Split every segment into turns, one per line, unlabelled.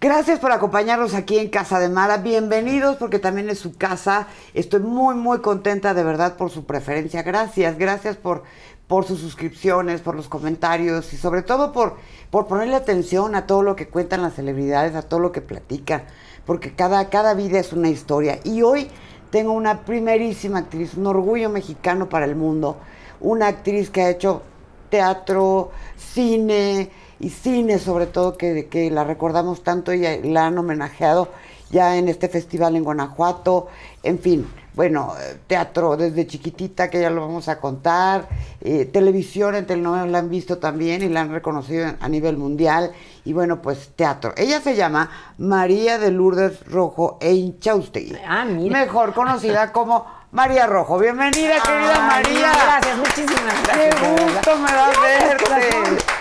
Gracias por acompañarnos aquí en Casa de Mara. Bienvenidos porque también es su casa. Estoy muy, muy contenta de verdad por su preferencia. Gracias, gracias por, por sus suscripciones, por los comentarios y sobre todo por, por ponerle atención a todo lo que cuentan las celebridades, a todo lo que platican. Porque cada, cada vida es una historia. Y hoy tengo una primerísima actriz, un orgullo mexicano para el mundo. Una actriz que ha hecho teatro, cine y cine sobre todo que, que la recordamos tanto y la han homenajeado ya en este festival en Guanajuato, en fin, bueno, teatro desde chiquitita que ya lo vamos a contar, eh, televisión en telenovelas la han visto también y la han reconocido a nivel mundial y bueno, pues teatro. Ella se llama María de Lourdes Rojo e ah, mira. mejor conocida como María Rojo. Bienvenida, querida María. Gracias, muchísimas gracias. Qué gusto me da verte.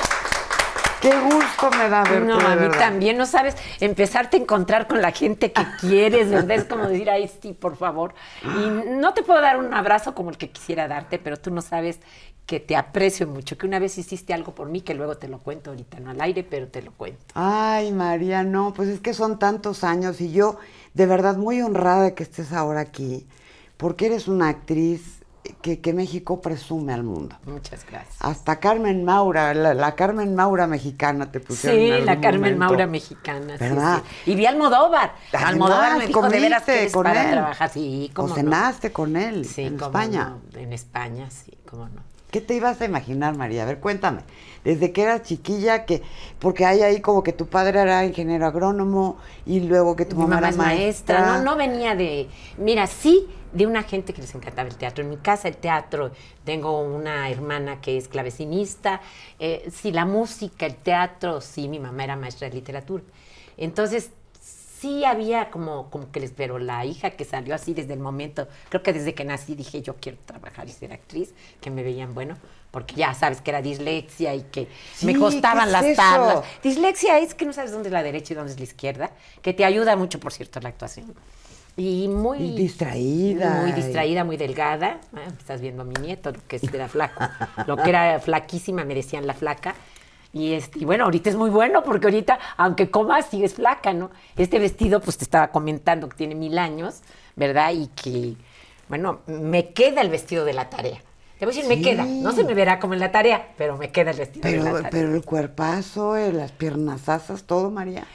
Qué gusto me da verte. No, a mí también, no sabes, empezarte a encontrar con la gente que quieres, ¿verdad? Es como decir, ay, sí, por favor. Y no te puedo dar un abrazo como el que quisiera darte, pero tú no sabes que te aprecio mucho, que una vez hiciste algo por mí, que luego te lo cuento ahorita, no al aire, pero te lo cuento.
Ay, María, no, pues es que son tantos años y yo de verdad muy honrada de que estés ahora aquí, porque eres una actriz que, México presume al mundo.
Muchas gracias.
Hasta Carmen Maura, la, Carmen Maura mexicana te pusieron. Sí, la Carmen Maura
mexicana. Sí,
Y vi a Almodóvar. Almodóvar me dijo de veras que con él. trabajar.
Sí, cómo cenaste
con él sí, en España.
No. En España, sí, cómo no.
¿Qué te ibas a imaginar, María? A ver, cuéntame. Desde que eras chiquilla, que porque hay ahí como que tu padre era ingeniero agrónomo y luego que tu mamá, era maestra. maestra. No,
no venía de. Mira, sí de una gente que les encantaba el teatro. En mi casa el teatro, tengo una hermana que es clavecinista, eh, sí, la música, el teatro, sí, mi mamá era maestra de literatura. Entonces, sí había como, como que les, pero la hija que salió así desde el momento, creo que desde que nací dije yo quiero trabajar y ser actriz, que me veían bueno, porque ya sabes que era dislexia y que me costaban las tablas. Dislexia es que no sabes dónde es la derecha y dónde es la izquierda, que te ayuda mucho, por cierto, la actuación. Y
muy distraída. Muy distraída,
muy delgada. Ah, estás viendo a mi nieto, que era flaco. Lo que era flaquísima, me decían la flaca. Y, este, bueno, ahorita es muy bueno porque ahorita, aunque comas, sigues flaca, ¿no? Este vestido, pues te estaba comentando que tiene mil años, ¿verdad? Y que, bueno, me queda el vestido de la tarea. Te voy a decir, me queda. No se me verá como en la tarea, pero me queda el vestido de la tarea. Pero
el cuerpazo, eh, las piernas asas, todo, María.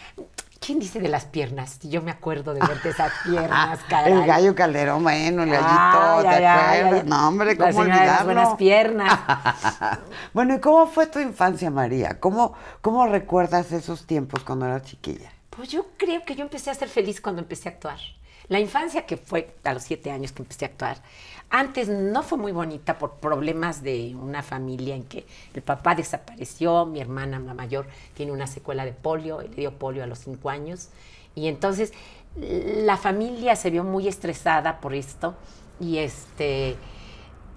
¿Quién dice de las piernas? Yo me acuerdo de verte esas piernas, caray. El
gallo Calderón, bueno, el gallito, ¿te acuerdas? no, hombre, ¿cómo la olvidarlo? Las buenas
piernas. bueno,
¿y cómo fue tu infancia, María? ¿Cómo, ¿Cómo recuerdas esos tiempos cuando eras chiquilla?
Pues yo creo que yo empecé a ser feliz cuando empecé a actuar. La infancia que fue a los siete años que empecé a actuar, antes no fue muy bonita por problemas de una familia en que el papá desapareció, mi hermana, la mayor, tiene una secuela de polio, le dio polio a los cinco años. Y entonces la familia se vio muy estresada por esto y este,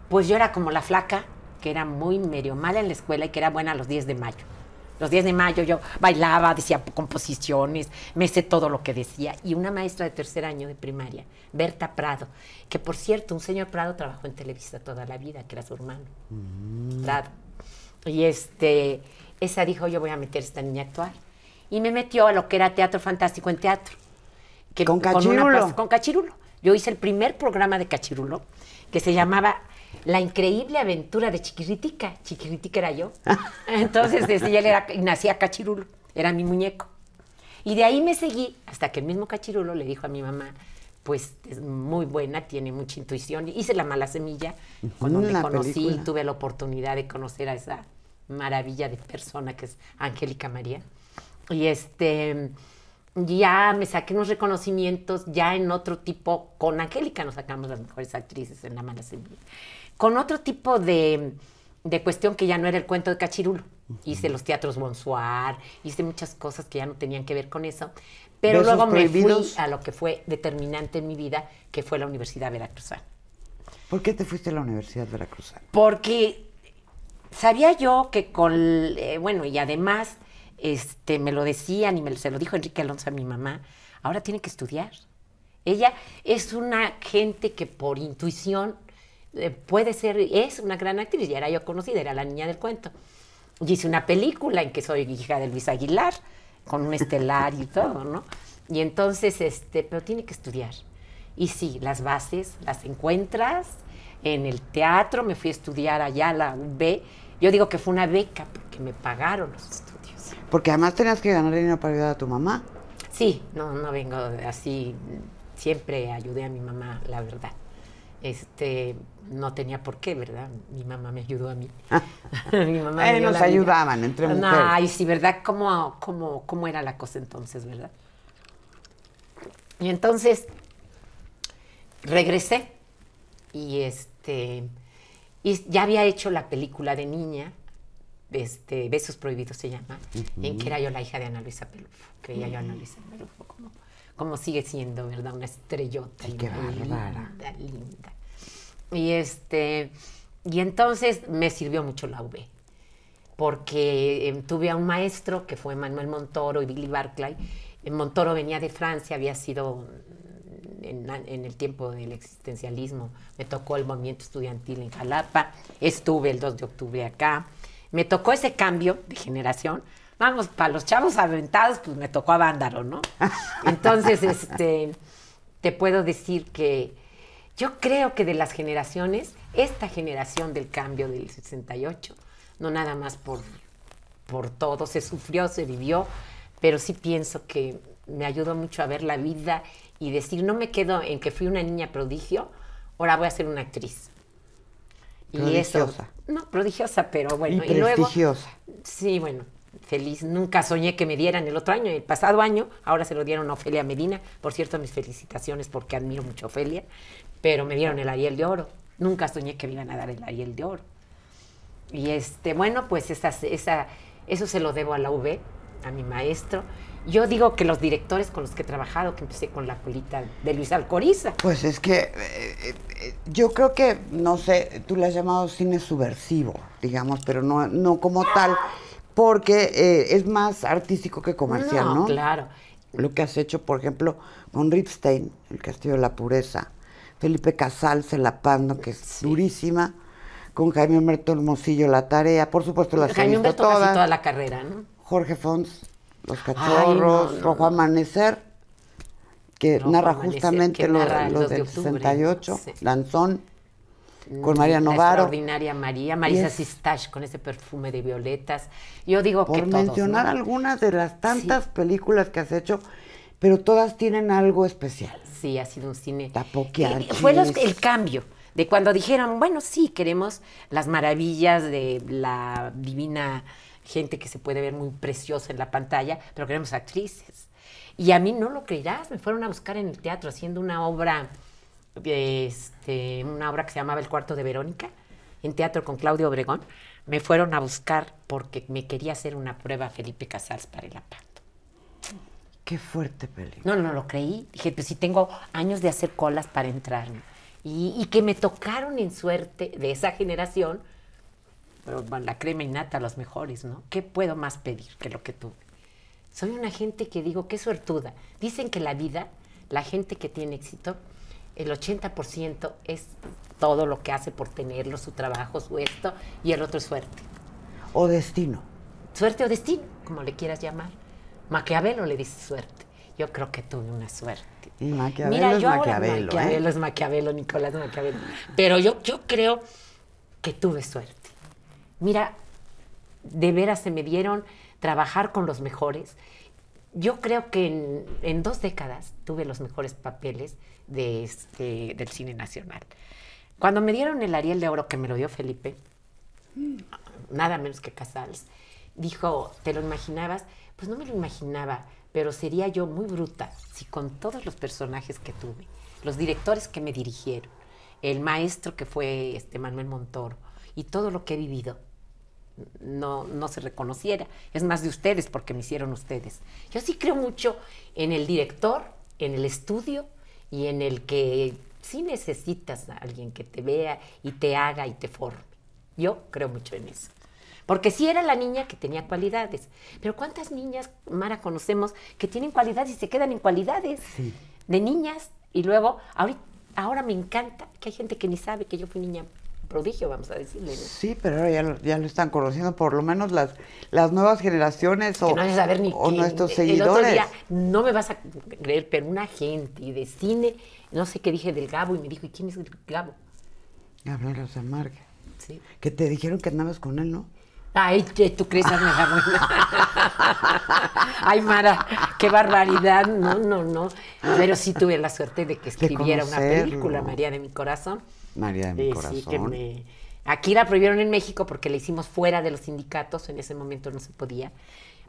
pues yo era como la flaca, que era muy medio mala en la escuela y que era buena a los 10 de mayo. Los 10 de mayo yo bailaba, decía composiciones, me sé todo lo que decía. Y una maestra de tercer año de primaria, Berta Prado, que por cierto, un señor Prado trabajó en Televisa toda la vida, que era su hermano, mm. Prado. Y este, esa dijo, yo voy a meter esta niña a actuar. Y me metió a lo que era Teatro Fantástico en Teatro. Que, ¿Con Cachirulo? con Cachirulo. Yo hice el primer programa de Cachirulo, que se llamaba la increíble aventura de Chiquiritica. Chiquiritica era yo. Ah. Entonces, desde ya nacía Cachirulo, era mi muñeco. Y de ahí me seguí hasta que el mismo Cachirulo le dijo a mi mamá, pues es muy buena, tiene mucha intuición. Hice La mala semilla, cuando me conocí y tuve la oportunidad de conocer a esa maravilla de persona que es Angélica María. Y este ya me saqué unos reconocimientos ya en otro tipo con Angélica nos sacamos las mejores actrices en La mala semilla con otro tipo de, cuestión que ya no era el cuento de Cachirulo. Hice los teatros Bonsoir, hice muchas cosas que ya no tenían que ver con eso. Pero luego me fui a lo que fue determinante en mi vida, que fue la Universidad Veracruzana.
¿Por qué te fuiste a la Universidad Veracruzana?
Porque sabía yo que con, eh, bueno, y además este, me lo decían y me, se lo dijo Enrique Alonso a mi mamá, ahora tiene que estudiar. Ella es una gente que por intuición eh, puede ser, es una gran actriz, ya era yo conocida, era la niña del cuento. Y hice una película en que soy hija de Luis Aguilar, con un estelar y todo, ¿no? Y entonces, este, pero tiene que estudiar. Y sí, las bases las encuentras en el teatro, me fui a estudiar allá a la UB. Yo digo que fue una beca porque me pagaron los estudios.
Porque además tenías que ganar dinero para ayudar a tu mamá.
Sí, no, no vengo así, siempre ayudé a mi mamá, la verdad este, no tenía por qué, ¿verdad? Mi mamá me ayudó a mí. Ah. Mi eh, nos ayudaban entre mujeres. Ay, sí, ¿verdad? ¿Cómo, cómo, ¿Cómo era la cosa entonces, verdad? Y entonces regresé y este y ya había hecho la película de niña, este, Besos Prohibidos se llama, en que era yo la hija de Ana Luisa Pelufo, creía yo Ana Luisa Pelufo como, sigue siendo, ¿verdad? Una estrellota. Qué linda. Y este, y entonces me sirvió mucho la UB, porque em, tuve a un maestro que fue Manuel Montoro y Billy Barclay. Eh, Montoro venía de Francia, había sido en, el tiempo del existencialismo, me tocó el movimiento estudiantil en Jalapa, estuve el 2 de octubre acá, me tocó ese cambio de generación. Vamos, para los chavos aventados, pues me tocó a Vándaro, ¿no? Entonces, este, te puedo decir que yo creo que de las generaciones, esta generación del cambio del 68, no nada más por, por todo, se sufrió, se vivió, pero sí pienso que me ayudó mucho a ver la vida y decir, no me quedo en que fui una niña prodigio, ahora voy a ser una actriz. Prodigiosa. Y eso, no, prodigiosa, pero bueno. Y, sí, bueno, feliz. Nunca soñé que me dieran el otro año, el pasado año, ahora se lo dieron a Ofelia Medina. Por cierto, mis felicitaciones porque admiro mucho a Ofelia, pero me dieron el Ariel de Oro. Nunca soñé que me iban a dar el Ariel de Oro. Y este, bueno, pues esa, esa, eso se lo debo a la UV, a mi maestro. Yo digo que los directores con los que he trabajado, que empecé con la colita de Luis Alcoriza.
Pues es que eh, eh, eh, yo creo que, no sé, tú le has llamado cine subversivo, digamos, pero no, no como tal porque eh, es más artístico que comercial, ¿no? Claro. Lo que has hecho, por ejemplo, con Ripstein, El Castillo de la Pureza, Felipe Casals, El Apando, que es durísima, con Jaime Humberto Hermosillo, La Tarea, por supuesto, las Jaime Humberto toda
la carrera, ¿no?
Jorge Fons, Los Cachorros, Rojo Amanecer, que narra justamente los del de 68, Lanzón con María Novaro. La
extraordinaria María, Marisa Sistache con ese perfume de violetas. Yo digo que por mencionar
algunas de las tantas películas que has hecho, pero todas tienen algo especial.
Sí, ha sido un cine.
Tapoquear. fue el
cambio de cuando dijeron, bueno, sí, queremos las maravillas de la divina gente que se puede ver muy preciosa en la pantalla, pero queremos actrices. Y a mí no lo creerás, me fueron a buscar en el teatro haciendo una obra este, una obra que se llamaba El cuarto de Verónica, en teatro con Claudio Obregón, me fueron a buscar porque me quería hacer una prueba Felipe Casals para el aparato Qué fuerte película. No, no lo creí. Dije, pues si tengo años de hacer colas para entrar. Y, y que me tocaron en suerte de esa generación, pero la crema innata, los mejores, ¿no? ¿Qué puedo más pedir que lo que tuve? Soy una gente que digo, qué suertuda. Dicen que la vida, la gente que tiene éxito, el 80% es todo lo que hace por tenerlo, su trabajo, su esto, y el otro es suerte.
O destino.
Suerte o destino, como le quieras llamar. Maquiavelo le dice suerte. Yo creo que tuve una suerte. Maquiavelo Mira, es yo Maquiavelo. Ahora ¿eh? Maquiavelo es Maquiavelo, Nicolás Maquiavelo. Pero yo, yo creo que tuve suerte. Mira, de veras se me dieron trabajar con los mejores. Yo creo que en dos décadas tuve los mejores papeles de este, del cine nacional. Cuando me dieron el Ariel de Oro, que me lo dio Felipe, nada menos que Casals, dijo, ¿te lo imaginabas? Pues no me lo imaginaba, pero sería yo muy bruta si con todos los personajes que tuve, los directores que me dirigieron, el maestro que fue este Manuel Montoro y todo lo que he vivido, no, no se reconociera. Es más de ustedes porque me hicieron ustedes. Yo sí creo mucho en el director, en el estudio y en el que sí necesitas a alguien que te vea y te haga y te forme. Yo creo mucho en eso. Porque sí era la niña que tenía cualidades. Pero ¿cuántas niñas, Mara, conocemos que tienen cualidades y se quedan en cualidades sí. de niñas? Y luego, ahora me encanta que hay gente que ni sabe que yo fui niña prodigio, vamos a decirle.
Sí, pero ahora ya, ya, lo están conociendo, por lo menos las, las nuevas generaciones o, nuestros seguidores.
no me vas a creer, pero una gente de cine, no sé qué dije del Gabo, y me dijo, ¿y quién es el Gabo?
Gabriel García Marga. Que te dijeron que andabas con él, ¿no?
Ay, tú crees, Ay, Mara, qué barbaridad. No, no, no. Pero sí tuve la suerte de que escribiera una película, María de mi corazón. María de mi corazón. Aquí la prohibieron en México porque la hicimos fuera de los sindicatos, en ese momento no se podía,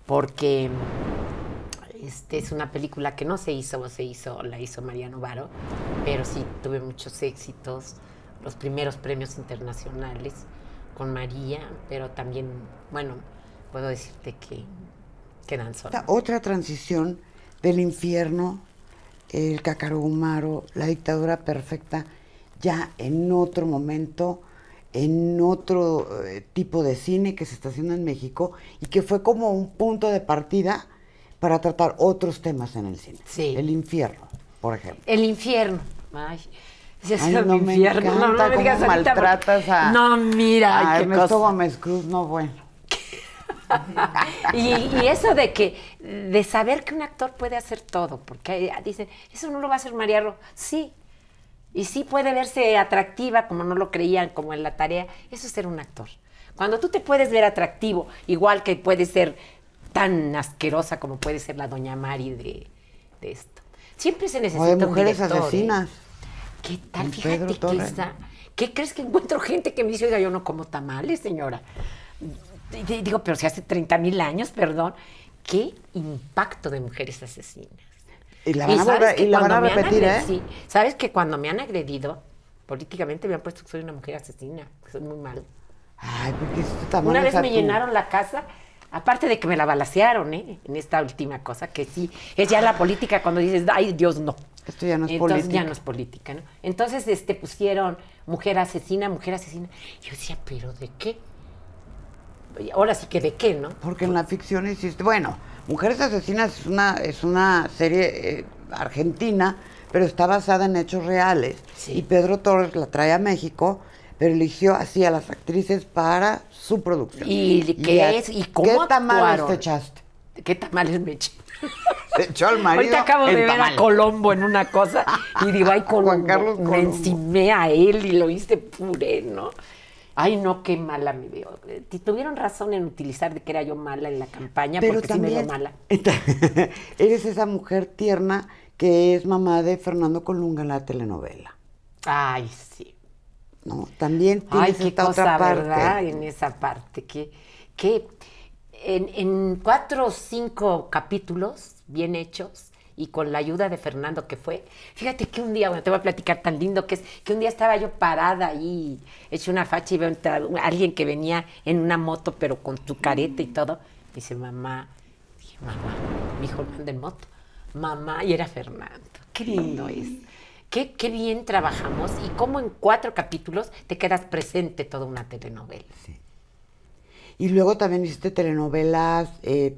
porque este es una película que no se hizo, o se hizo, la hizo Mariano Varo, pero sí tuve muchos éxitos, los primeros premios internacionales con María, pero también, bueno, puedo decirte que quedan solas.
Otra transición del infierno, el cacarugumaro, la dictadura perfecta ya en otro momento, en otro eh, tipo de cine que se está haciendo en México y que fue como un punto de partida para tratar otros temas en el cine. Sí. El infierno, por ejemplo.
El infierno. Ay. no, infierno. no, digas maltratas No, mira, a Ernesto cosa.
Gómez Cruz, no bueno.
y, eso de que, de saber que un actor puede hacer todo, porque ah, dicen, eso no lo va a hacer María Sí, y sí puede verse atractiva, como no lo creían, como en la tarea. Eso es ser un actor. Cuando tú te puedes ver atractivo, igual que puede ser tan asquerosa como puede ser la doña Mari de, esto. Siempre se necesita mujeres ¿eh? asesinas. ¿Qué tal? Fíjate que esa, ¿Qué crees que encuentro gente que me dice, oiga, yo no como tamales, señora? digo, pero si hace 30 mil años, perdón. ¿Qué impacto de mujeres asesinas?
Y la van, a, repetir, ¿eh? Sí,
sabes que cuando me han agredido, políticamente me han puesto que soy una mujer asesina, que soy muy mal. Ay, porque está Una vez me llenaron la casa, aparte de que me la balasearon, ¿eh? En esta última cosa, que sí, es ya la política cuando dices, ay, Dios, no. Esto ya no es Entonces, política. ya no es política, ¿no? Entonces, este, pusieron mujer asesina, mujer asesina. Yo decía, ¿pero de qué? Ahora sí que de qué, ¿no? Porque
en la ficción
hiciste, bueno...
Mujeres Asesinas es una, es una serie eh, argentina, pero está basada en hechos reales. Y Pedro Torres la trae a México, pero eligió así a las actrices para su producción. ¿Y qué es? ¿Y cómo ¿Qué tamales te
echaste? ¿Qué tamales me eché? Se echó al marido. Ahorita acabo de ver a Colombo en una cosa y digo, ay, Colombo, Carlos Colombo. me encimé a él y lo hice puré, ¿no? ay no, qué mala me veo. Eh, tuvieron razón en utilizar de que era yo mala en la campaña, Pero también, sí me veo mala.
eres esa mujer tierna que es mamá de Fernando Colunga en la telenovela.
Ay, sí.
No, también tienes ay, qué cosa, otra parte. ¿verdad?
En esa parte, que, que en, en cuatro o cinco capítulos bien hechos, y con la ayuda de Fernando que fue, fíjate que un día, te voy a platicar tan lindo que es, que un día estaba yo parada ahí, hecho una facha y veo a alguien que venía en una moto, pero con su careta y todo. dice, mamá, dije, mamá, mi hijo anda en moto, mamá, y era Fernando, qué lindo es. Qué, qué bien trabajamos y cómo en cuatro capítulos te quedas presente toda una telenovela. Sí.
Y luego también hiciste telenovelas, eh,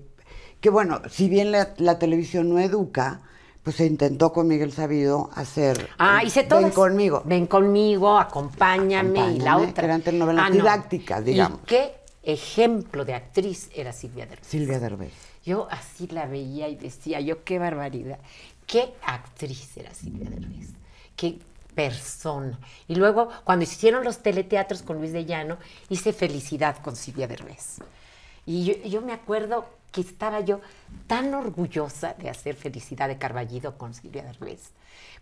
que bueno, si bien la, televisión no educa, pues se intentó con Miguel Sabido hacer. Ah, hice todo. Ven conmigo.
Ven conmigo, acompáñame, y la otra. Eran telenovelas ah, digamos. qué ejemplo de actriz era Silvia Derbez?
Silvia Derbez.
Yo así la veía y decía, yo qué barbaridad. Qué actriz era Silvia Derbez. Qué persona. Y luego, cuando hicieron los teleteatros con Luis de Llano, hice Felicidad con Silvia Derbez. Y yo, yo me acuerdo que estaba yo tan orgullosa de hacer Felicidad de Carballido con Silvia Derbez.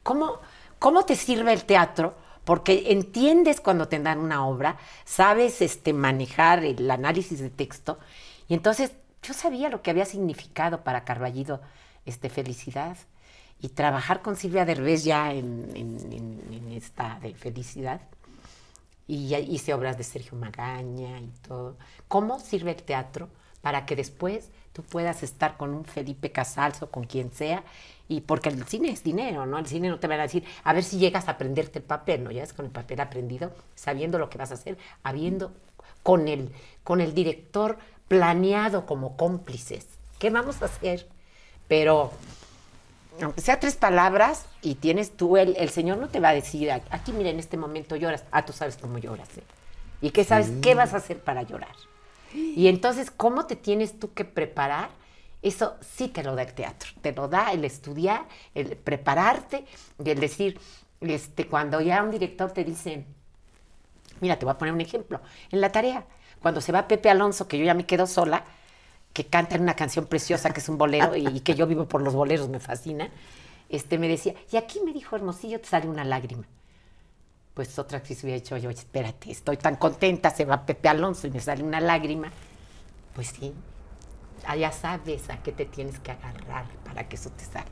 ¿Cómo, ¿Cómo te sirve el teatro? Porque entiendes cuando te dan una obra, sabes este, manejar el análisis de texto, y entonces yo sabía lo que había significado para Carballido este, Felicidad. Y trabajar con Silvia Derbez ya en, esta de Felicidad, y hice obras de Sergio Magaña y todo. ¿Cómo sirve el teatro? para que después tú puedas estar con un Felipe Casals o con quien sea, y porque el cine es dinero, ¿no? El cine no te van a decir, a ver si llegas a aprenderte el papel, ¿no? Ya es con el papel aprendido, sabiendo lo que vas a hacer, habiendo con el, con el director planeado como cómplices. ¿Qué vamos a hacer? Pero, aunque sea tres palabras y tienes tú, el, el Señor no te va a decir, aquí mira, en este momento lloras, ah, tú sabes cómo lloras, ¿eh? Y qué sabes qué vas a hacer para llorar. Y entonces, ¿cómo te tienes tú que preparar? Eso sí te lo da el teatro, te lo da el estudiar, el prepararte, el decir, este, cuando ya un director te dice, mira, te voy a poner un ejemplo, en la tarea, cuando se va Pepe Alonso, que yo ya me quedo sola, que canta una canción preciosa que es un bolero y, y, que yo vivo por los boleros, me fascina, este, me decía, y aquí me dijo Hermosillo, te sale una lágrima pues otra actriz hubiera dicho, yo espérate, estoy tan contenta, se va Pepe Alonso y me sale una lágrima. Pues sí, ya sabes a qué te tienes que agarrar para que eso te salga.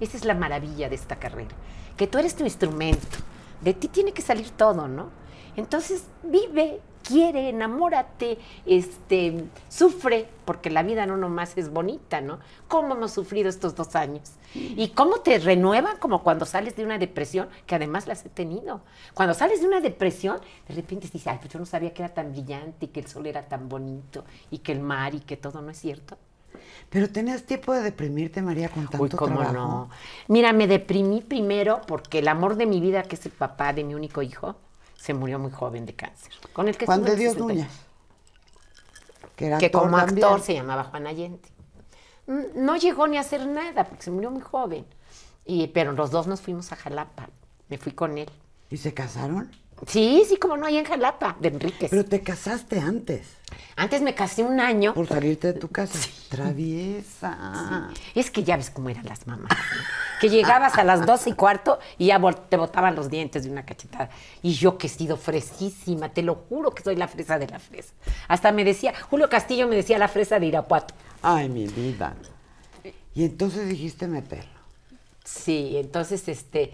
Esa es la maravilla de esta carrera, que tú eres tu instrumento, de ti tiene que salir todo, ¿no? Entonces vive quiere, enamórate, este, sufre, porque la vida no nomás es bonita, ¿no? ¿Cómo hemos sufrido estos dos años? ¿Y cómo te renueva como cuando sales de una depresión, que además las he tenido? Cuando sales de una depresión, de repente dices, ay, pues yo no sabía que era tan brillante y que el sol era tan bonito y que el mar y que todo, ¿no es cierto?
Pero tenías tiempo de deprimirte, María, con tanto Uy, cómo no.
Mira, me deprimí primero porque el amor de mi vida, que es el papá de mi único hijo, se murió muy joven de cáncer. Con Juan de Dios Núñez. Que, como actor se llamaba Juan Allende. No llegó ni a hacer nada porque se murió muy joven. Y, pero los dos nos fuimos a Jalapa. Me fui con él. ¿Y se casaron? Sí, sí, como no, hay en Jalapa, de Enríquez. Pero te casaste antes. Antes me casé un año. Por salirte de tu casa. Traviesa. Sí. Es que ya ves cómo eran las mamás. que llegabas a las dos y cuarto y ya te botaban los dientes de una cachetada. Y yo que he sido fresísima, te lo juro que soy la fresa de la fresa. Hasta me decía, Julio Castillo me decía la fresa de Irapuato. Ay, mi vida. Y entonces dijiste meterlo. Sí, entonces este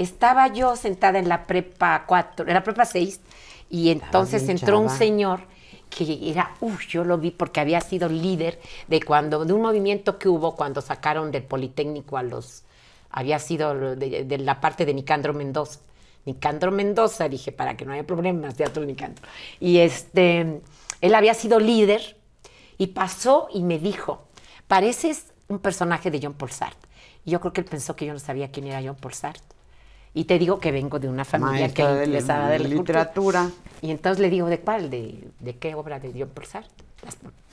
estaba yo sentada en la prepa 4, en la prepa 6, y entonces entró un señor que era, uff, yo lo vi porque había sido líder de cuando, de un movimiento que hubo cuando sacaron del Politécnico a los, había sido de, la parte de Nicandro Mendoza. Nicandro Mendoza, dije, para que no haya problemas, teatro Nicandro. Y este, él había sido líder y pasó y me dijo, pareces un personaje de John Paul Sartre. Y yo creo que él pensó que yo no sabía quién era John Paul Sartre. Y te digo que vengo de una familia que les de, de, la literatura. Y entonces le digo, ¿de cuál? ¿De, de qué obra de Dios Pulsar?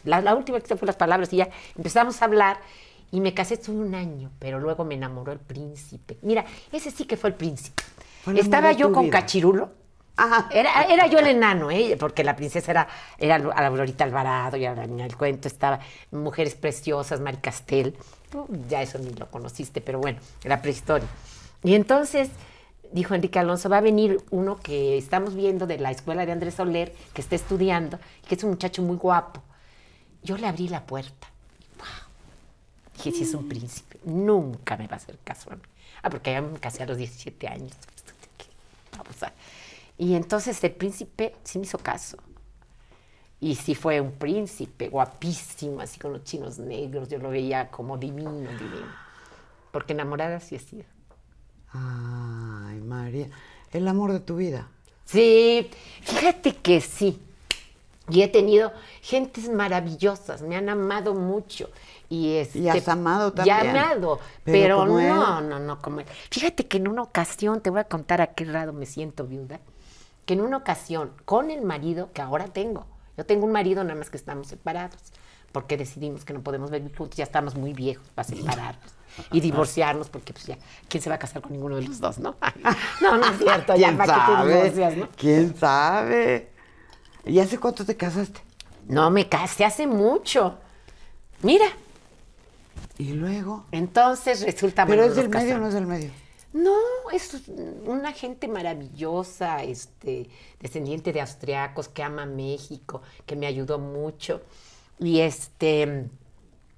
La, la, última que fue las palabras y ya empezamos a hablar y me casé todo un año, pero luego me enamoró el príncipe. Mira, ese sí que fue el príncipe. Estaba yo con Cachirulo. Era, era, yo el enano, ¿eh? porque la princesa era, era Aurorita Alvarado, y ahora la niña cuento, estaba Mujeres Preciosas, Mari Castel. ya eso ni lo conociste, pero bueno, era prehistoria. Y entonces dijo Enrique Alonso, va a venir uno que estamos viendo de la escuela de Andrés Soler, que está estudiando, que es un muchacho muy guapo. Yo le abrí la puerta. Wow. Dije, si es un príncipe, nunca me va a hacer caso a mí. Ah, porque ya me casé a los 17 años. Y entonces el príncipe sí me hizo caso. Y sí fue un príncipe guapísimo, así con los chinos negros. Yo lo veía como divino, divino. Porque enamorada sí he sido. Ay, María, el amor de tu vida. Sí, fíjate que sí. Y he tenido gentes maravillosas, me han amado mucho. Y, este, has amado también. Y amado, pero, no, no, no, Fíjate que en una ocasión, te voy a contar a qué lado me siento viuda, que en una ocasión con el marido que ahora tengo, yo tengo un marido nada más que estamos separados, porque decidimos que no podemos ver juntos, ya estamos muy viejos para separarnos y divorciarnos, porque pues ya, ¿quién se va a casar con ninguno de los dos, no? No, no es cierto, ya para sabe? que te divorcias, ¿no? ¿Quién sabe? ¿Y hace cuánto te casaste? No, me casé hace mucho. Mira. ¿Y luego? Entonces resulta Pero es del medio o no es del medio. No, es una gente maravillosa, este, descendiente de austriacos, que ama México, que me ayudó mucho. Y este.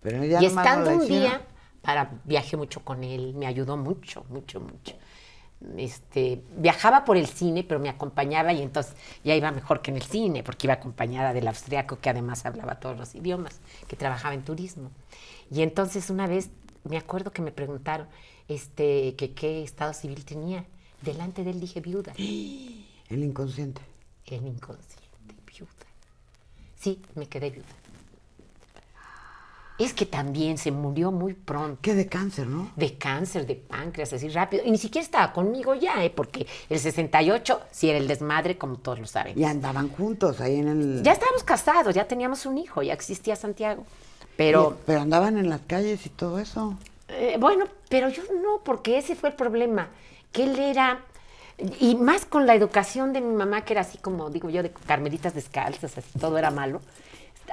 Pero y estando un día,
para, viajé mucho con él, me ayudó mucho, mucho, mucho. Este, viajaba por el cine, pero me acompañaba y entonces ya iba mejor que en el cine, porque iba acompañada del austriaco que además hablaba todos los idiomas, que trabajaba en turismo. Y entonces una vez me acuerdo que me preguntaron este, que qué estado civil tenía. Delante de él dije viuda. El inconsciente. El inconsciente, viuda. Sí, me quedé viuda. Es que también se murió muy pronto. ¿Qué de cáncer, no? De cáncer, de páncreas, así rápido. Y ni siquiera estaba conmigo ya, ¿eh? porque el 68 si era el desmadre, como todos lo saben.
Y andaban juntos ahí en el... Ya
estábamos casados, ya teníamos un hijo, ya existía Santiago.
Pero... pero andaban en las calles y todo eso.
Eh, bueno, pero yo no, porque ese fue el problema. Que él era y más con la educación de mi mamá, que era así como, digo yo, de carmelitas descalzas, así todo era malo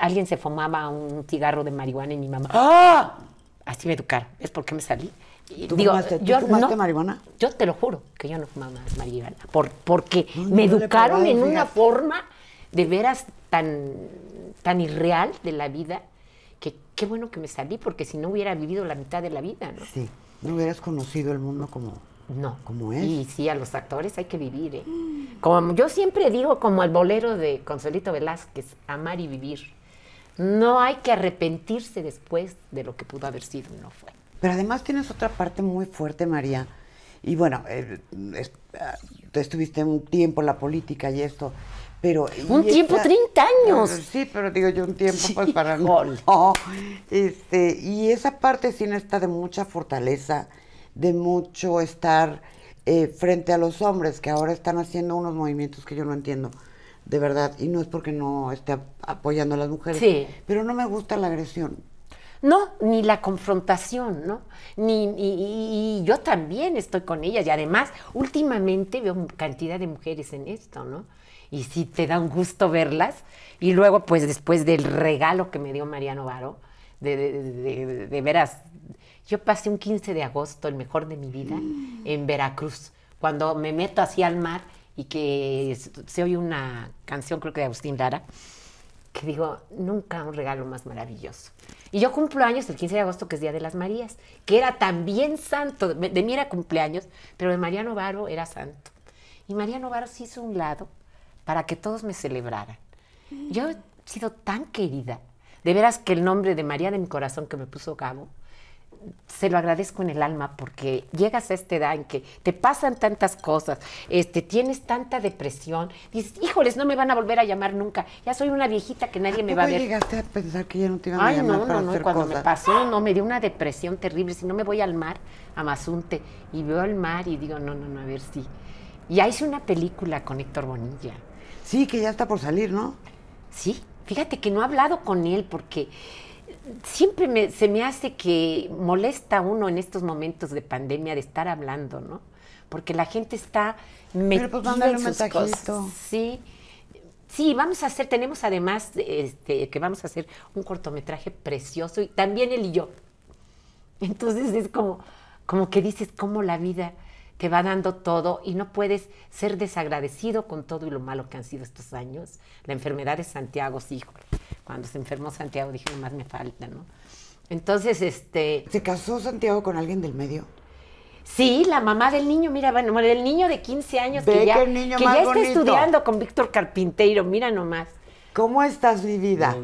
alguien se fumaba un cigarro de marihuana y mi mamá, ¡ah! Así me educaron. es porque me salí? ¿Tú digo, fumaste, marihuana? Yo te lo juro que yo no fumaba marihuana. Por, porque me educaron en una forma de veras tan, tan irreal de la vida que qué bueno que me salí, porque si no hubiera vivido la mitad de la vida, ¿no? Sí, no
hubieras conocido el mundo como, no. como es. Y
sí, a los actores hay que vivir, ¿eh? Como yo siempre digo, como el bolero de Consuelito Velázquez, amar y vivir. No hay que arrepentirse después de lo que pudo haber sido y no fue. Pero además tienes otra parte
muy fuerte, María. Y bueno, eh, ah, estuviste un tiempo en la política y esto, pero... un tiempo, 30 años. sí, pero digo yo un tiempo pues para... Gol. No, este, y esa parte sí está de mucha fortaleza, de mucho estar eh, frente a los hombres, que ahora están haciendo unos movimientos que yo no entiendo de verdad, y no es porque no esté apoyando a las mujeres, sí. pero
no me gusta la agresión. No, ni la confrontación, ¿no? Ni, y, yo también estoy con ellas. Y además, últimamente veo cantidad de mujeres en esto, ¿no? Y sí te da un gusto verlas. Y luego, pues después del regalo que me dio Mariano Varo, de, veras, yo pasé un 15 de agosto, el mejor de mi vida, en Veracruz. Cuando me meto así al mar y que se oye una canción, creo que de Agustín Lara, que digo, nunca un regalo más maravilloso. Y yo cumplo años el 15 de agosto, que es Día de las Marías, que era también santo, de mí era cumpleaños, pero de Mariano Varo era santo. Y Mariano Varo se hizo un lado para que todos me celebraran. Mm. Yo he sido tan querida, de veras que el nombre de María de mi corazón que me puso Gabo, se lo agradezco en el alma porque llegas a esta edad en que te pasan tantas cosas, este, tienes tanta depresión, dices, híjoles, no me van a volver a llamar nunca, ya soy una viejita que nadie me va a ver. llegaste a pensar que ya no te iban a llamar no, para no, hacer cuando me pasó, no, me dio una depresión terrible, si no me voy al mar, a Mazunte, y veo el mar y digo, no, no, no, a ver si. Sí. Y hice una película con Héctor Bonilla. Sí, que ya está por salir, ¿no? Sí, fíjate que no he hablado con él porque siempre se me hace que molesta uno en estos momentos de pandemia de estar hablando, ¿no? Porque la gente está metida Pero pues, Sí. Sí, vamos a hacer, tenemos además este, que vamos a hacer un cortometraje precioso y también él y yo. Entonces es como, como que dices, cómo la vida te va dando todo y no puedes ser desagradecido con todo y lo malo que han sido estos años. La enfermedad de Santiago, sí, Cuando se enfermó Santiago dije, más me falta, ¿no? Entonces, este... ¿Se casó Santiago con alguien del medio? Sí, la mamá del niño, mira, bueno, el niño de 15 años que ya, que, ya está estudiando con Víctor Carpinteiro, mira nomás. ¿Cómo estás, mi vida?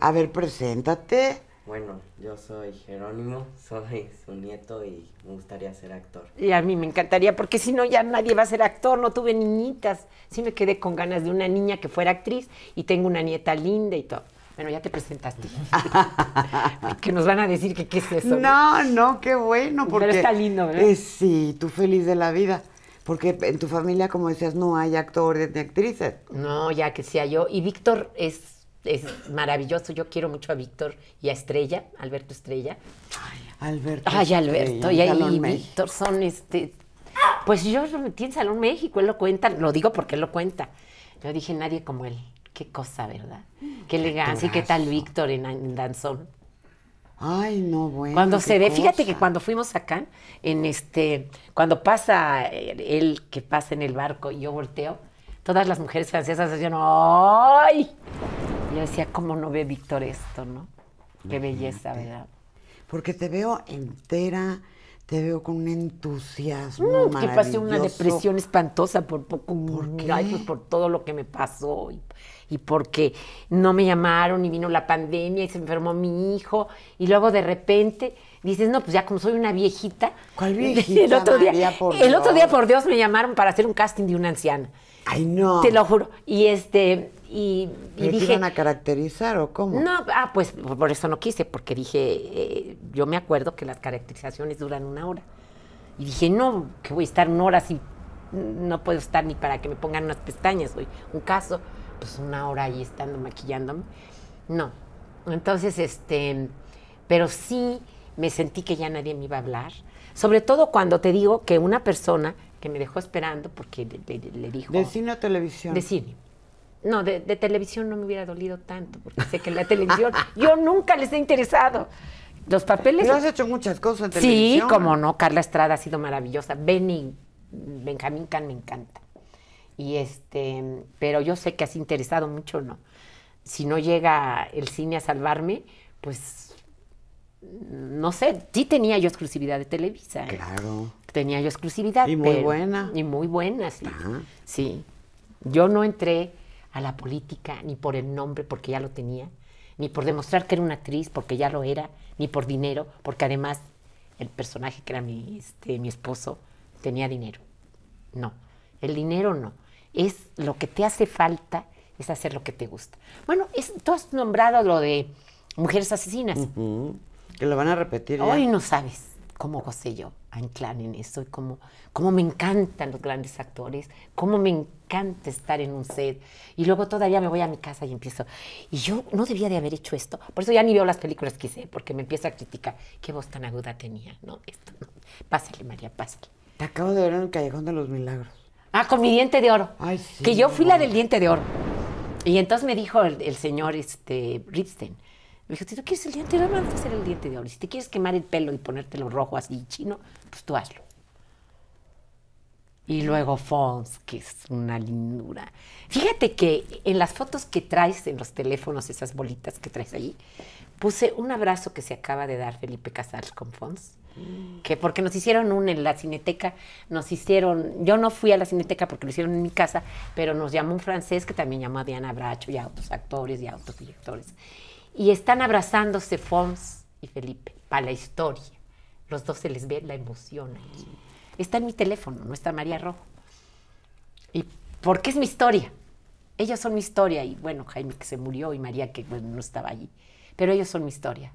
A ver, preséntate. Bueno, yo soy Jerónimo, soy su nieto y me
gustaría ser actor.
Y a mí me encantaría, porque si no ya nadie va a ser actor, no tuve niñitas, sí me quedé con ganas de una niña que fuera actriz y tengo una nieta linda y todo. Bueno, ya te presentaste.
que nos van a decir que qué es eso. No, no, qué bueno. Porque, Pero está lindo, ¿verdad? sí, tú feliz de la vida. Porque en tu familia, como decías, no hay actores
ni actrices. No, ya que sea yo. Y Víctor es es maravilloso. Yo quiero mucho a Víctor y a Estrella, Alberto Estrella.
Ay, Alberto. Ay, Alberto. y, Víctor
son este. Pues yo lo en Salón México, él lo cuenta, lo digo porque él lo cuenta. Yo dije, nadie como él. Qué cosa, ¿verdad? Qué elegancia. así qué tal Víctor en, Danzón?
Ay, no, bueno. Cuando se ve, fíjate que
cuando fuimos acá, en este, cuando pasa eh, él que pasa en el barco y yo volteo, todas las mujeres francesas decían, ¡ay! Yo decía, ¿cómo no ve Víctor esto, no? Qué belleza, ¿verdad?
Porque te veo entera, te veo con
un entusiasmo. No, mm, que pasé una depresión espantosa por poco. ¿Por Ay, pues por todo lo que me pasó y, porque no me llamaron y vino la pandemia y se enfermó mi hijo y luego de repente dices, no, pues ya como soy una viejita. ¿Cuál viejita? El otro día, el otro día por Dios me llamaron para hacer un casting de una anciana. Ay, no. Te lo juro. Y este y, y dije, a caracterizar o cómo? No, ah, pues por eso no quise, porque dije, eh, yo me acuerdo que las caracterizaciones duran una hora. Y dije, no, que voy a estar una hora si no puedo estar ni para que me pongan unas pestañas, o un caso, pues una hora ahí estando maquillándome. No. Entonces, este, pero sí me sentí que ya nadie me iba a hablar. Sobre todo cuando te digo que una persona que me dejó esperando porque le, dijo... De cine televisión. De no, de, televisión no me hubiera dolido tanto, porque sé que la televisión, yo nunca les he interesado. Los papeles. Pero has hecho muchas cosas en televisión. Sí, como no, Carla Estrada ha sido maravillosa. Benny, Benjamín Can me encanta. Y este, pero yo sé que has interesado mucho, ¿no? Si no llega el cine a salvarme, pues no sé, sí tenía yo exclusividad de Televisa. Claro. Tenía yo exclusividad. Y muy buena. Y muy buena, sí. Ah. Sí. Yo no entré a la política, ni por el nombre, porque ya lo tenía, ni por demostrar que era una actriz, porque ya lo era, ni por dinero, porque además el personaje que era mi, este, mi esposo tenía dinero. No, el dinero no. Es lo que te hace falta, es hacer lo que te gusta. Bueno, es, tú has nombrado lo de mujeres asesinas. Que lo van a repetir. Hoy no sabes cómo gocé yo anclar en eso y cómo, me encantan los grandes actores, cómo me encanta estar en un set. Y luego todavía me voy a mi casa y empiezo. Y yo no debía de haber hecho esto. Por eso ya ni veo las películas que hice, porque me empieza a criticar. Qué voz tan aguda tenía. No, esto no. Pásale, María, pásale. Te acabo de ver en el Callejón de los Milagros. Ah, con mi diente de oro. Ay, sí, que yo fui la del diente de oro. Y entonces me dijo el, señor este, me dijo, si tú quieres el diente de oro, hacer el diente de oro. Si te quieres quemar el pelo y ponértelo rojo así chino, pues tú hazlo. Y luego Fons, que es una lindura. Fíjate que en las fotos que traes en los teléfonos, esas bolitas que traes ahí, puse un abrazo que se acaba de dar Felipe Casals con Fons. Mm. Que porque nos hicieron un en la cineteca, nos hicieron, yo no fui a la cineteca porque lo hicieron en mi casa, pero nos llamó un francés que también llamó a Diana Bracho y a otros actores y a otros directores y están abrazándose Fons y Felipe para la historia. Los dos se les ve la emoción Está en mi teléfono, no está María Rojo. Y por qué es mi historia. Ellos son mi historia y bueno, Jaime que se murió y María que no estaba allí, pero ellos son mi historia.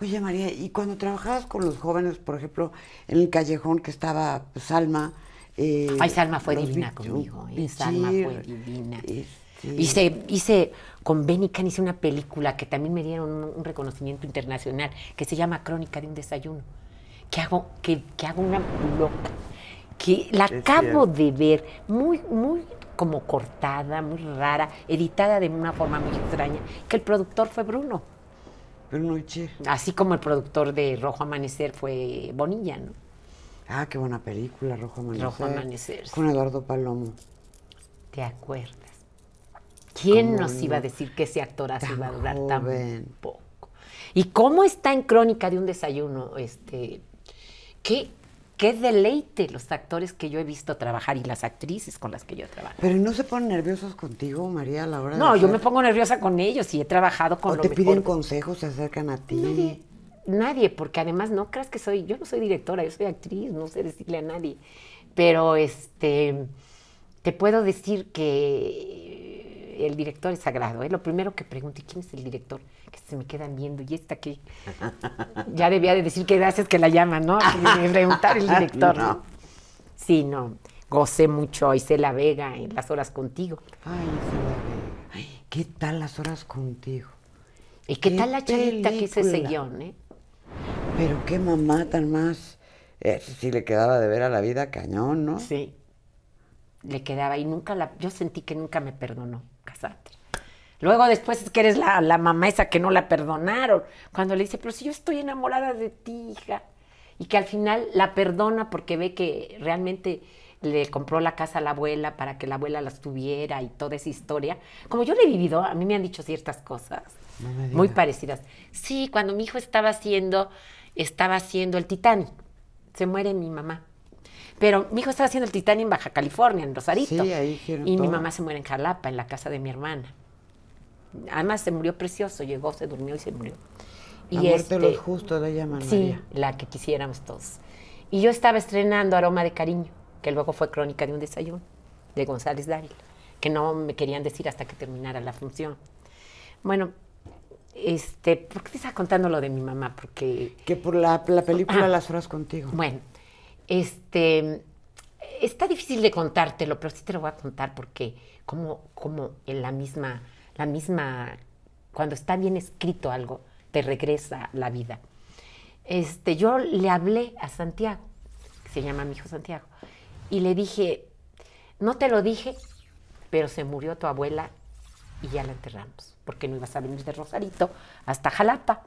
Oye María, y cuando trabajabas con los jóvenes, por ejemplo,
en el callejón que estaba pues, Salma, eh, Ay, Salma fue divina conmigo. Eh, Salma fue divina. Este, Hice, hice con Benny Kahn hice una película que también me dieron un, reconocimiento internacional que se llama Crónica de un desayuno. Que hago, que, hago una loca, que la acabo de ver muy, muy como cortada, muy rara, editada de una forma muy extraña, que el productor fue Bruno. Bruno Así como el productor de Rojo Amanecer fue Bonilla, ¿no?
Ah, qué buena película, Rojo Amanecer. Rojo Amanecer. Con Eduardo Palomo.
De acuerdo. ¿Quién nos iba a decir que ese actorazo iba a durar tan poco? ¿Y cómo está en Crónica de un desayuno? Este, ¿qué, qué deleite los actores que yo he visto trabajar y las actrices con las que yo trabajo. Pero
¿no se ponen nerviosos contigo, María, Laura. la No, yo me
pongo nerviosa con ellos y he trabajado con ¿O te piden
consejos, se acercan a ti? Nadie,
nadie, porque además no creas que soy, yo no soy directora, yo soy actriz, no sé decirle a nadie. Pero este, te puedo decir que el director es sagrado. ¿eh? Lo primero que pregunto, quién es el director? Que se me quedan viendo, ¿y está aquí. ya debía de decir que gracias que la llaman, ¿no? Preguntar el director. No. Sí, no. Gocé mucho se la Vega en Las Horas Contigo. Ay, Isela Vega. ¿Qué tal Las Horas Contigo? ¿Y
qué, tal la chavita que se ese guión, eh? Pero qué mamá tan más...
Eh, si le quedaba de ver a la vida cañón, ¿no? Sí le quedaba y nunca la, yo sentí que nunca me perdonó casarte. Luego después es que eres la, mamá esa que no la perdonaron. Cuando le dice, pero si yo estoy enamorada de ti, hija. Y que al final la perdona porque ve que realmente le compró la casa a la abuela para que la abuela las tuviera y toda esa historia. Como yo le he vivido, a mí me han dicho ciertas cosas muy parecidas. Sí, cuando mi hijo estaba haciendo, estaba haciendo el Titanic, se muere mi mamá. Pero mi hijo estaba haciendo el Titanic en Baja California, en Rosarito. Sí, ahí y mi mamá se muere en Jalapa, en la casa de mi hermana. Además se murió precioso, llegó, se durmió y se murió. y muerte este, de los justos la llaman Sí, la que quisiéramos todos. Y yo estaba estrenando Aroma de Cariño, que luego fue Crónica de un Desayuno, de González Dávila, que no me querían decir hasta que terminara la función. Bueno, este, ¿por qué te estaba contando lo de mi mamá? Porque... Que por la, película ah. Las Horas Contigo. Bueno, este, está difícil de contártelo, pero sí te lo voy a contar porque como, en la misma, la misma, cuando está bien escrito algo, te regresa la vida. Este, yo le hablé a Santiago, que se llama mi hijo Santiago, y le dije, no te lo dije, pero se murió tu abuela y ya la enterramos, porque no ibas a venir de Rosarito hasta Jalapa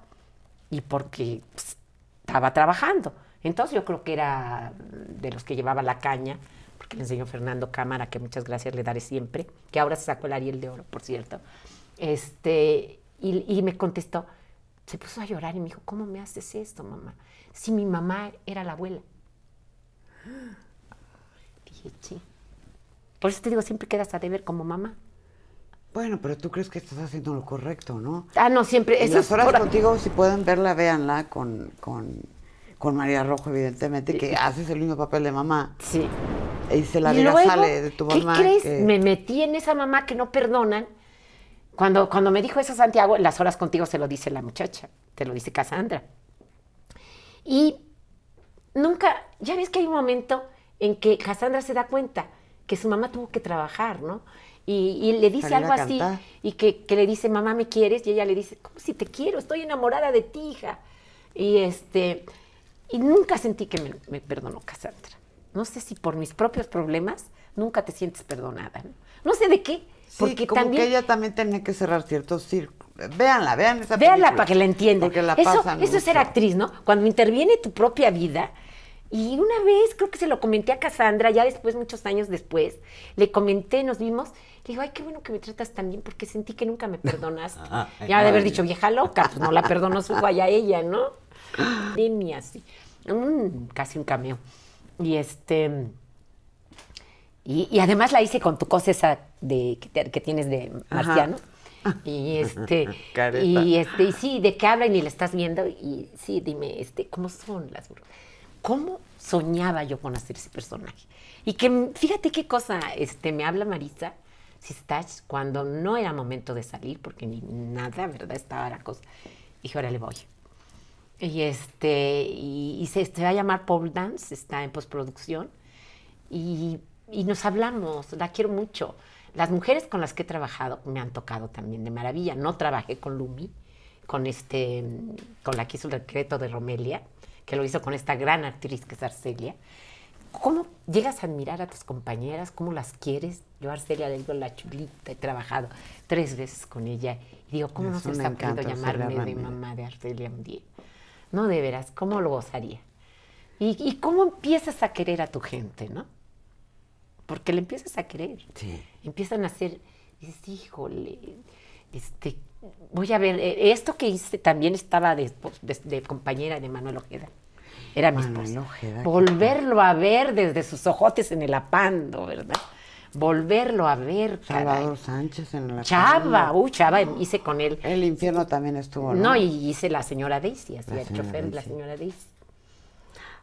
y porque pues, estaba trabajando. Entonces yo creo que era de los que llevaba la caña, porque le enseñó Fernando Cámara, que muchas gracias le daré siempre, que ahora se sacó el Ariel de Oro, por cierto. Este, y, y me contestó, se puso a llorar y me dijo, ¿cómo me haces esto, mamá? Si mi mamá era la abuela. Dije, sí. Por eso te digo, siempre quedas a deber como mamá. Bueno, pero tú crees que estás haciendo lo correcto, ¿no? Ah, no, siempre. las horas contigo, si
pueden verla, véanla con con María Rojo, evidentemente, que haces el mismo papel de mamá. Sí. Y se la vida sale de tu mamá. ¿Qué crees? Me
metí en esa mamá que no perdonan. Cuando, cuando me dijo eso Santiago, las horas contigo se lo dice la muchacha, te lo dice Cassandra. Y nunca, ya ves que hay un momento en que Cassandra se da cuenta que su mamá tuvo que trabajar, ¿no? Y, le dice algo así, y que, le dice, mamá, ¿me quieres? Y ella le dice, ¿cómo si te quiero? Estoy enamorada de ti, hija. Y este, y nunca sentí que me, perdonó Cassandra. No sé si por mis propios problemas nunca te sientes perdonada. No, sé de qué. porque también, ella también tenía que cerrar ciertos círculos. Véanla, vean esa Véanla para que la entiendan. eso, es ser actriz, ¿no? Cuando interviene tu propia vida, y una vez, creo que se lo comenté a Cassandra, ya después, muchos años después, le comenté, nos vimos, le digo, ay, qué bueno que me tratas tan bien, porque sentí que nunca me perdonaste. Ah, ya de haber dicho, vieja loca, pues no la perdonó su guaya ella, ¿no? Líneas, mm, casi un cameo. Y este. Y, además la hice con tu cosa esa de, que, tienes de Marciano. Ah. Y este, y este, y sí, de qué hablan y la estás viendo, y sí, dime, este, ¿cómo son las ¿Cómo soñaba yo con hacer ese personaje? Y que fíjate qué cosa, este, me habla Marisa si estás cuando no era momento de salir, porque ni nada, ¿verdad? Estaba la cosa. Dije, ahora le voy y, este, y, se, se, va a llamar Paul Dance, está en postproducción. Y, y nos hablamos, la quiero mucho. Las mujeres con las que he trabajado me han tocado también de maravilla. No trabajé con Lumi, con, este, con la que hizo el decreto de Romelia, que lo hizo con esta gran actriz que es Arcelia. ¿Cómo llegas a admirar a tus compañeras? ¿Cómo las quieres? Yo a Arcelia le digo la chulita, he trabajado tres veces con ella. Y digo, ¿cómo no se ha podido llamarme de mamá de Arcelia un día? No, de veras, ¿cómo lo gozaría? ¿Y, cómo empiezas a querer a tu gente, no? Porque le empiezas a querer. Sí. Empiezan a hacer, dices, híjole, este, voy a ver, eh, esto que hice también estaba de, compañera de Manuel Ojeda. Era mi esposa. Ojeda, Volverlo a ver desde sus ojotes en el apando, ¿verdad? volverlo a ver. Salvador Sánchez en la Chava, uh, Chava, hice con él. El infierno también estuvo, ¿no? y hice la señora Daisy, hacía el chofer de la señora Daisy.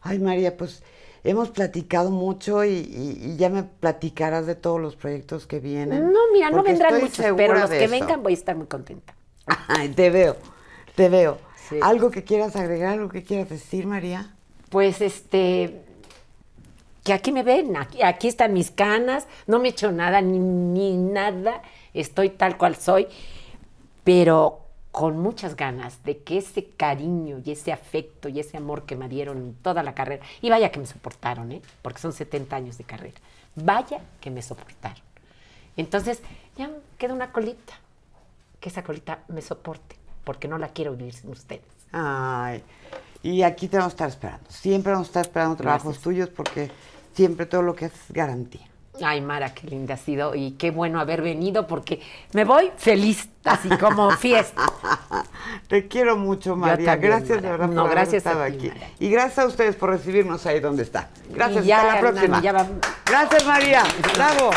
Ay, María, pues
hemos platicado mucho y, ya me platicarás de todos los proyectos que vienen. No, mira, no vendrán muchos, pero los que vengan voy
a estar muy contenta.
Ay, te veo, te veo. ¿Algo que quieras agregar, algo que quieras
decir, María? Pues este, que aquí me ven, aquí, están mis canas, no me he hecho nada, ni, nada, estoy tal cual soy, pero con muchas ganas de que ese cariño y ese afecto y ese amor que me dieron en toda la carrera, y vaya que me soportaron, ¿eh? porque son 70 años de carrera, vaya que me soportaron. Entonces, ya queda una colita, que esa colita me soporte, porque no la quiero vivir sin ustedes.
Ay, y aquí te vamos a estar esperando, siempre vamos a estar esperando trabajos tuyos porque siempre todo lo que haces es garantía.
Ay, Mara, qué linda ha sido y qué bueno haber venido porque me voy feliz, así como fiesta.
Te quiero mucho, María. gracias de verdad no, gracias aquí. Y gracias a ustedes por recibirnos ahí donde está. Gracias, hasta la próxima. Gracias, María. Bravo.